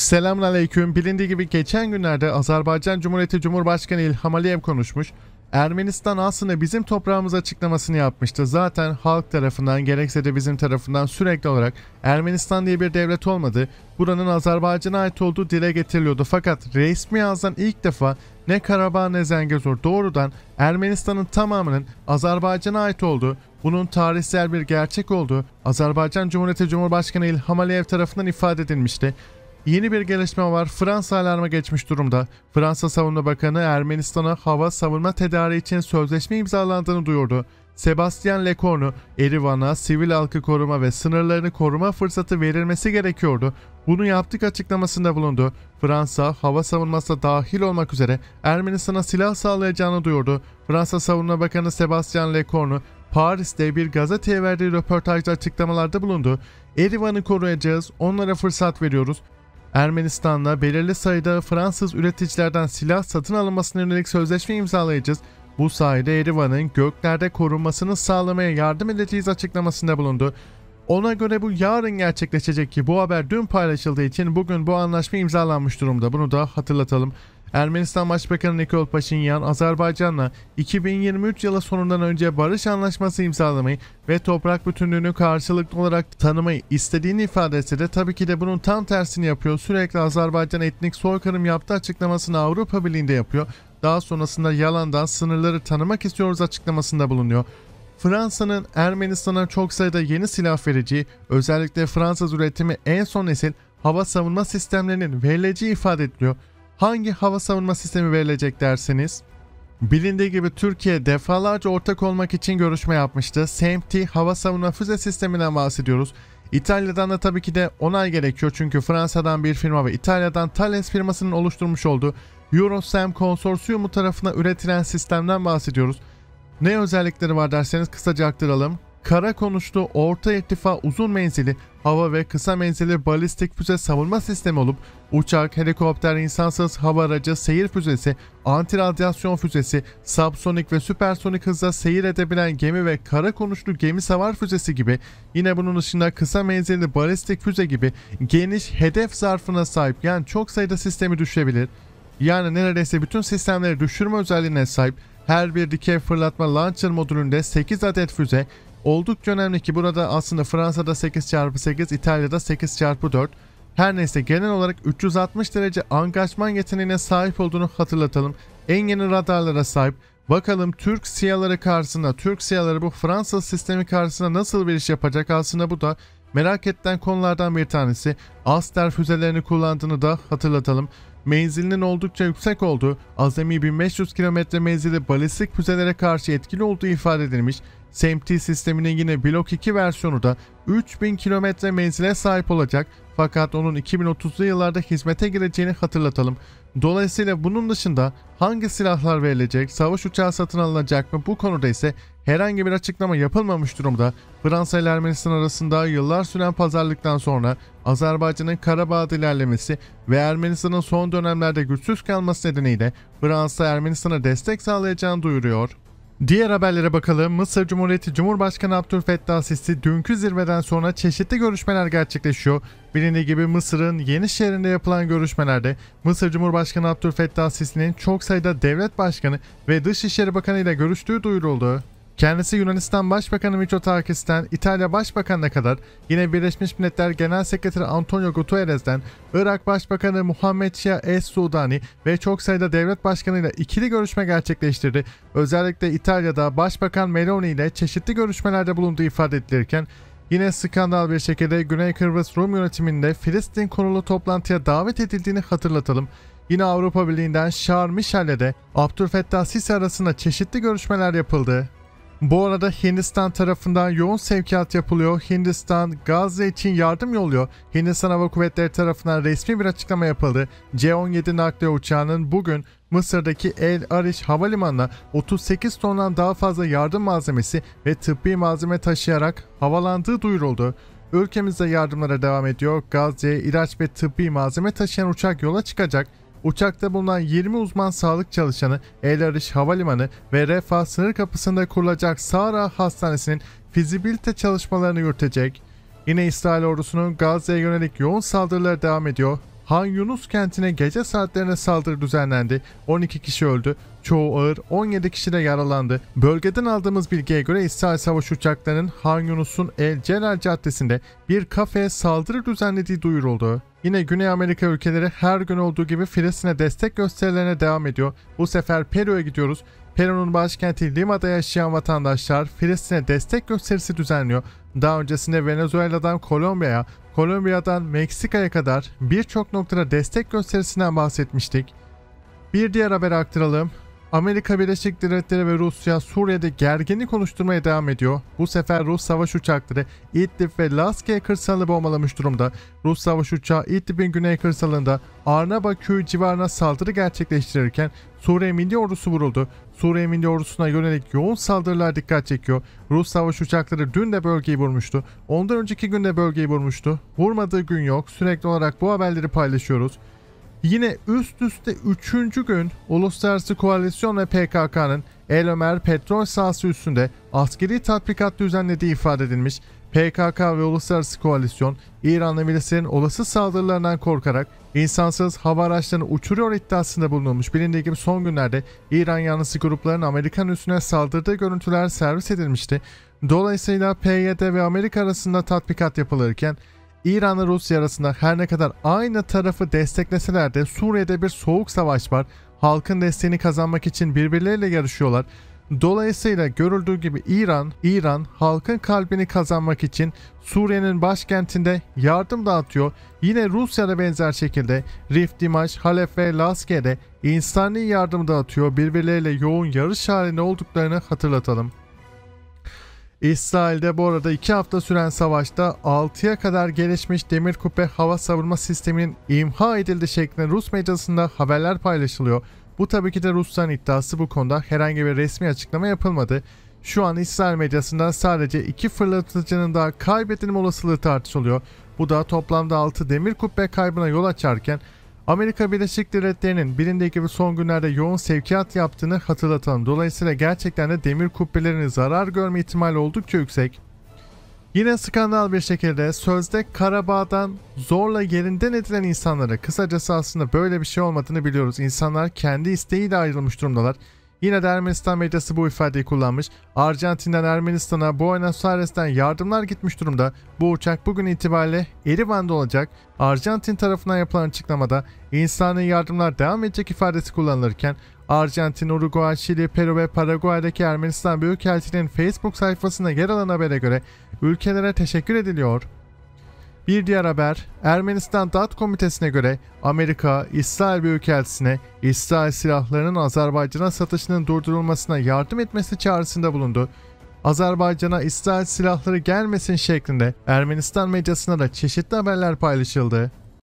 Selamünaleyküm. Bilindiği gibi geçen günlerde Azerbaycan Cumhuriyeti Cumhurbaşkanı İlham Aliyev konuşmuş. Ermenistan aslında bizim toprağımız açıklamasını yapmıştı. Zaten halk tarafından gerekse de bizim tarafından sürekli olarak Ermenistan diye bir devlet olmadı. Buranın Azerbaycan'a ait olduğu dile getiriliyordu. Fakat resmi ağızdan ilk defa ne Karabağ ne Zengezur doğrudan Ermenistan'ın tamamının Azerbaycan'a ait olduğu, bunun tarihsel bir gerçek olduğu Azerbaycan Cumhuriyeti Cumhurbaşkanı İlham Aliyev tarafından ifade edilmişti. Yeni bir gelişme var. Fransa alarma geçmiş durumda. Fransa Savunma Bakanı Ermenistan'a hava savunma tedariği için sözleşme imzalandığını duyurdu. Sebastian Lecornu, Erivan'a sivil halkı koruma ve sınırlarını koruma fırsatı verilmesi gerekiyordu. Bunu yaptık açıklamasında bulundu. Fransa, hava savunması dahil olmak üzere Ermenistan'a silah sağlayacağını duyurdu. Fransa Savunma Bakanı Sebastian Lecornu, Paris'te bir gazeteye verdiği röportajda açıklamalarda bulundu. Erivan'ı koruyacağız, onlara fırsat veriyoruz. Ermenistan'la belirli sayıda Fransız üreticilerden silah satın alınmasına yönelik sözleşme imzalayacağız. Bu sayede Erivan'ın göklerde korunmasını sağlamaya yardım edeceğiz açıklamasında bulundu. Ona göre bu yarın gerçekleşecek ki bu haber dün paylaşıldığı için bugün bu anlaşma imzalanmış durumda. Bunu da hatırlatalım. Ermenistan Başbakanı Nikol Paşinyan, Azerbaycan'la 2023 yılı sonundan önce barış anlaşması imzalamayı ve toprak bütünlüğünü karşılıklı olarak tanımayı istediğini ifade etse de tabii ki de bunun tam tersini yapıyor. Sürekli Azerbaycan etnik soykırım yaptı açıklamasını Avrupa Birliği'nde yapıyor. Daha sonrasında yalandan sınırları tanımak istiyoruz açıklamasında bulunuyor. Fransa'nın Ermenistan'a çok sayıda yeni silah vereceği, özellikle Fransız üretimi en son nesil hava savunma sistemlerinin verileceği ifade ediliyor hangi hava savunma sistemi verilecek derseniz? Bilindiği gibi Türkiye defalarca ortak olmak için görüşme yapmıştı. SMT hava savunma füze sisteminden bahsediyoruz. İtalya'dan da tabii ki de onay gerekiyor çünkü Fransa'dan bir firma ve İtalya'dan Thales firmasının oluşturmuş olduğu Eurosam konsorsiyumu tarafına üretilen sistemden bahsediyoruz. Ne özellikleri var derseniz kısaca aktaralım kara konuşlu orta irtifa uzun menzili hava ve kısa menzili balistik füze savunma sistemi olup uçak, helikopter, insansız hava aracı, seyir füzesi, antiradyasyon füzesi, subsonik ve süpersonik hızla seyir edebilen gemi ve kara konuşlu gemi savar füzesi gibi yine bunun dışında kısa menzilli balistik füze gibi geniş hedef zarfına sahip yani çok sayıda sistemi düşürebilir. Yani neredeyse bütün sistemleri düşürme özelliğine sahip her bir dikey fırlatma launcher modülünde 8 adet füze, Oldukça önemli ki burada aslında Fransa'da 8x8, İtalya'da 8x4. Her neyse genel olarak 360 derece angaçman yeteneğine sahip olduğunu hatırlatalım. En yeni radarlara sahip. Bakalım Türk siyaları karşısında, Türk siyaları bu Fransız sistemi karşısında nasıl bir iş yapacak aslında bu da merak etten konulardan bir tanesi. Aster füzelerini kullandığını da hatırlatalım menzilinin oldukça yüksek olduğu, azami 1500 km menzili balistik füzelere karşı etkili olduğu ifade edilmiş, SMT sisteminin yine Block 2 versiyonu da 3000 km menzile sahip olacak fakat onun 2030'lu yıllarda hizmete gireceğini hatırlatalım. Dolayısıyla bunun dışında hangi silahlar verilecek, savaş uçağı satın alınacak mı bu konuda ise herhangi bir açıklama yapılmamış durumda Fransa ile Ermenistan arasında yıllar süren pazarlıktan sonra Azerbaycan'ın Karabağ'da ilerlemesi ve Ermenistan'ın son dönemlerde güçsüz kalması nedeniyle Fransa Ermenistan'a destek sağlayacağını duyuruyor. Diğer haberlere bakalım. Mısır Cumhuriyeti Cumhurbaşkanı Abdülfettah Sisi dünkü zirveden sonra çeşitli görüşmeler gerçekleşiyor. Bilindiği gibi Mısır'ın yeni şehrinde yapılan görüşmelerde Mısır Cumhurbaşkanı Abdülfettah Sisi'nin çok sayıda devlet başkanı ve Dışişleri Bakanı ile görüştüğü duyuruldu. Kendisi Yunanistan Başbakanı Mitsotakis'ten İtalya Başbakanı'na kadar yine Birleşmiş Milletler Genel Sekreteri Antonio Guterres'den Irak Başbakanı Muhammed Şia Es Sudani ve çok sayıda devlet başkanıyla ikili görüşme gerçekleştirdi. Özellikle İtalya'da Başbakan Meloni ile çeşitli görüşmelerde bulunduğu ifade edilirken Yine skandal bir şekilde Güney Kıbrıs Rum yönetiminde Filistin konulu toplantıya davet edildiğini hatırlatalım. Yine Avrupa Birliği'nden Charles Michel'le de Abdülfettah Sisi arasında çeşitli görüşmeler yapıldı. Bu arada Hindistan tarafından yoğun sevkiyat yapılıyor. Hindistan Gazze için yardım yolluyor. Hindistan Hava Kuvvetleri tarafından resmi bir açıklama yapıldı. C-17 nakliye uçağının bugün Mısır'daki El Arish Havalimanı'na 38 tondan daha fazla yardım malzemesi ve tıbbi malzeme taşıyarak havalandığı duyuruldu. Ülkemizde yardımlara devam ediyor. Gazze'ye ilaç ve tıbbi malzeme taşıyan uçak yola çıkacak. Uçakta bulunan 20 uzman sağlık çalışanı El Arış Havalimanı ve Refah sınır kapısında kurulacak Sara Hastanesi'nin fizibilite çalışmalarını yürütecek. Yine İsrail ordusunun Gazze'ye yönelik yoğun saldırıları devam ediyor. Han Yunus kentine gece saatlerine saldırı düzenlendi. 12 kişi öldü. Çoğu ağır 17 kişi de yaralandı. Bölgeden aldığımız bilgiye göre İsrail savaş uçaklarının Han Yunus'un El Celal Caddesi'nde bir kafeye saldırı düzenlediği duyuruldu. Yine Güney Amerika ülkeleri her gün olduğu gibi Filistin'e destek gösterilerine devam ediyor. Bu sefer Peru'ya gidiyoruz. Peru'nun başkenti Lima'da yaşayan vatandaşlar Filistin'e destek gösterisi düzenliyor. Daha öncesinde Venezuela'dan Kolombiya'ya, Kolombiya'dan Meksika'ya kadar birçok noktada destek gösterisinden bahsetmiştik. Bir diğer haber aktaralım. Amerika Birleşik Devletleri ve Rusya Suriye'de gerginlik oluşturmaya devam ediyor. Bu sefer Rus savaş uçakları İdlib ve Laskey kırsalını bombalamış durumda. Rus savaş uçağı İdlib'in güney kırsalında Arnava köyü civarına saldırı gerçekleştirirken Suriye Milli Ordusu vuruldu. Suriye Milli Ordusu'na yönelik yoğun saldırılar dikkat çekiyor. Rus savaş uçakları dün de bölgeyi vurmuştu. Ondan önceki gün de bölgeyi vurmuştu. Vurmadığı gün yok. Sürekli olarak bu haberleri paylaşıyoruz. Yine üst üste 3. gün Uluslararası Koalisyon ve PKK'nın El Ömer petrol sahası üstünde askeri tatbikat düzenlediği ifade edilmiş. PKK ve Uluslararası Koalisyon İranlı milislerin olası saldırılarından korkarak insansız hava araçlarını uçuruyor iddiasında bulunulmuş. Bilindiği gibi son günlerde İran yanlısı grupların Amerikan üstüne saldırdığı görüntüler servis edilmişti. Dolayısıyla PYD ve Amerika arasında tatbikat yapılırken İran İran'la Rusya arasında her ne kadar aynı tarafı destekleseler de Suriye'de bir soğuk savaş var. Halkın desteğini kazanmak için birbirleriyle yarışıyorlar. Dolayısıyla görüldüğü gibi İran, İran halkın kalbini kazanmak için Suriye'nin başkentinde yardım dağıtıyor. Yine Rusya'da benzer şekilde Rif, Dimash, Halef, ve Laskiye'de insani yardım dağıtıyor. Birbirleriyle yoğun yarış halinde olduklarını hatırlatalım. İsrail'de bu arada 2 hafta süren savaşta 6'ya kadar gelişmiş demir kupe hava savunma sisteminin imha edildi şeklinde Rus medyasında haberler paylaşılıyor. Bu tabii ki de Rusların iddiası bu konuda herhangi bir resmi açıklama yapılmadı. Şu an İsrail medyasından sadece iki fırlatıcının daha kaybedilme olasılığı tartışılıyor. Bu da toplamda 6 demir kubbe kaybına yol açarken Amerika Birleşik Devletleri'nin birindeki gibi son günlerde yoğun sevkiyat yaptığını hatırlatalım. Dolayısıyla gerçekten de demir kubbelerin zarar görme ihtimali oldukça yüksek. Yine skandal bir şekilde sözde Karabağ'dan zorla yerinden edilen insanlara kısacası aslında böyle bir şey olmadığını biliyoruz. İnsanlar kendi isteğiyle ayrılmış durumdalar. Yine de Ermenistan medyası bu ifadeyi kullanmış. Arjantin'den Ermenistan'a Buenos Aires'ten yardımlar gitmiş durumda. Bu uçak bugün itibariyle Erivan'da olacak. Arjantin tarafından yapılan açıklamada insani yardımlar devam edecek ifadesi kullanılırken Arjantin, Uruguay, Şili, Peru ve Paraguay'daki Ermenistan Büyükelçiliğinin Facebook sayfasında yer alan habere göre ülkelere teşekkür ediliyor. Bir diğer haber Ermenistan DAT komitesine göre Amerika, İsrail bir İsrail silahlarının Azerbaycan'a satışının durdurulmasına yardım etmesi çağrısında bulundu. Azerbaycan'a İsrail silahları gelmesin şeklinde Ermenistan medyasına da çeşitli haberler paylaşıldı.